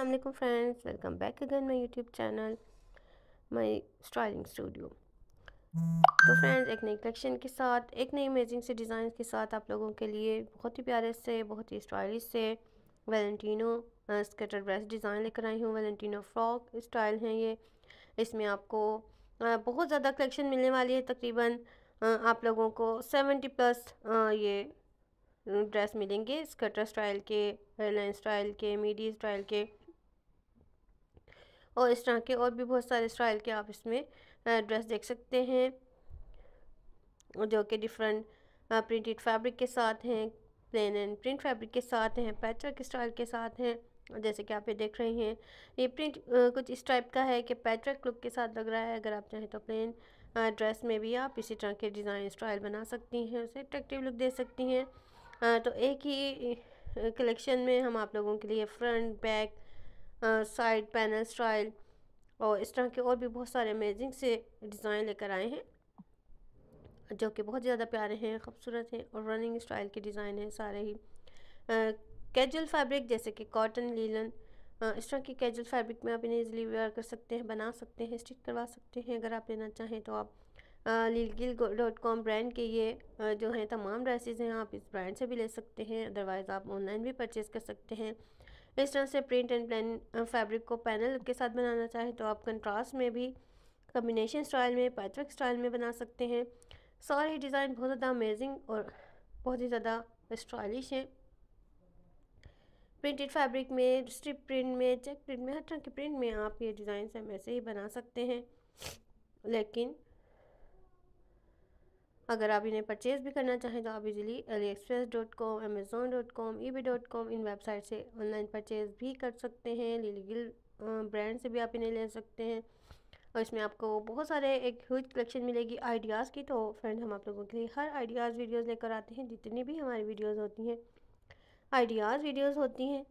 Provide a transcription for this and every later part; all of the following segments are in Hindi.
अल्लाम friends welcome back again my YouTube channel my styling studio तो फ्रेंड्स एक नई कलेक्शन के साथ एक नई अमेजिंग से डिज़ाइन के साथ आप लोगों के लिए बहुत ही प्यारे से बहुत ही स्टाइलिश से वेलेंटिनो स्केटर ड्रेस डिज़ाइन लेकर आई हूँ वेलेंटिनो फ्रॉक स्टाइल हैं ये इसमें आपको बहुत ज़्यादा कलेक्शन मिलने वाली है तकरीबन आप लोगों को सेवेंटी प्लस ये ड्रेस मिलेंगे स्कर्टर स्टाइल के लाइन स्टाइल के मीडी स्टाइल के और इस तरह के और भी बहुत सारे स्टाइल के आप इसमें ड्रेस देख सकते हैं जो कि डिफरेंट प्रिंटेड फैब्रिक के साथ हैं प्लेन एंड प्रिंट फैब्रिक के साथ हैं पैचवर्क स्टाइल के साथ हैं जैसे कि आप ये देख रहे हैं ये प्रिंट कुछ इस टाइप का है कि पैचवर्क लुक के साथ लग रहा है अगर आप चाहें तो प्लेन ड्रेस में भी आप इसी तरह के डिज़ाइन स्टाइल बना सकती हैं उसे अट्रैक्टिव लुक दे सकती हैं तो एक ही कलेक्शन में हम आप लोगों के लिए front back side panel style और इस तरह के और भी बहुत सारे अमेजिंग से डिज़ाइन लेकर आए हैं जो कि बहुत ज़्यादा प्यारे हैं खूबसूरत हैं और रनिंग स्टाइल के डिज़ाइन हैं सारे ही कैजुअल फैब्रिक जैसे कि कॉटन लीलन इस तरह की कैजुअल फैब्रिक में आप इन्हें इजीली वेयर कर सकते हैं बना सकते हैं स्टिच करवा सकते हैं अगर आप लेना चाहें तो आप लीलगिल डॉट कॉम ब्रांड के ये जो हैं तमाम ड्रेसेज हैं आप इस ब्रांड से भी ले सकते हैं अदरवाइज़ आप ऑनलाइन भी परचेज़ कर सकते हैं इस तरह से प्रिंट एंड प्लान फैब्रिक को पैनल के साथ बनाना चाहें तो आप कंट्रास्ट में भी कम्बिनेशन स्टाइल में पैथविक स्टाइल में बना सकते हैं सारे डिज़ाइन बहुत ज़्यादा अमेजिंग और बहुत ही ज़्यादा स्टाइलिश हैं प्रिंटेड फैब्रिक में स्ट्रिप प्रिंट में चेक प्रिंट में हर तरह के प्रिंट में आप ये डिज़ाइन हम ऐसे ही बना सकते हैं लेकिन अगर आप इन्हें परचेज भी करना चाहें तो आप easily AliExpress dot com Amazon dot com eBay dot com इन वेबसाइट से ऑनलाइन परचेज भी कर सकते हैं गिल ब्रांड से भी आप इन्हें ले सकते हैं और इसमें आपको बहुत सारे एक ह्यूज कलेक्शन मिलेगी आइडियाज़ की तो फ्रेंड हम आप लोगों के लिए हर आइडियाज़ वीडियोज़ लेकर आते हैं जितनी भी हमारी वीडियोज़ होती हैं आइडियाज़ वीडियोज़ होती हैं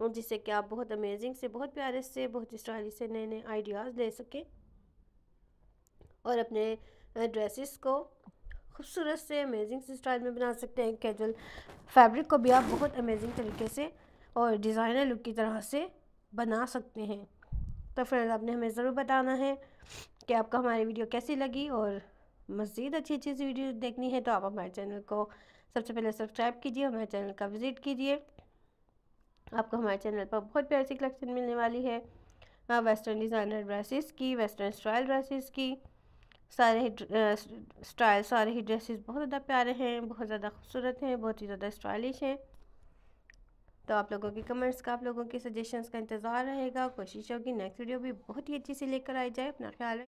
और जिससे कि आप बहुत अमेजिंग से बहुत प्यारे से बहुत स्टाइलिश से नए नए आइडियाज़ ले सकें और अपने ड्रेसिस को खूबसूरत से अमेजिंग से स्टाइल में बना सकते हैं कैजुअल फैब्रिक को भी आप बहुत अमेजिंग तरीके से और डिज़ाइनर लुक की तरह से बना सकते हैं तो फ्रेंड्स आपने हमें ज़रूर बताना है कि आपको हमारी वीडियो कैसी लगी और मज़ीद अच्छी अच्छी सी वीडियो देखनी है तो आप हमारे चैनल को सबसे पहले सब्सक्राइब कीजिए हमारे चैनल का विज़िट कीजिए आपको हमारे चैनल पर बहुत प्यारी सी कलेक्शन मिलने वाली है वेस्टर्न डिज़ाइनर ड्रेसिस की वेस्टर्न स्टाइल ड्रेसिस की सारे ही स्टाइल सारे ही ड्रेसेस बहुत ज़्यादा प्यारे हैं बहुत ज़्यादा खूबसूरत हैं बहुत ही ज़्यादा स्टाइलिश हैं तो आप लोगों के कमेंट्स का आप लोगों के सजेशंस का इंतज़ार रहेगा कोशिश होगी नेक्स्ट वीडियो भी बहुत ही अच्छी से लेकर आई जाए अपना ख्याल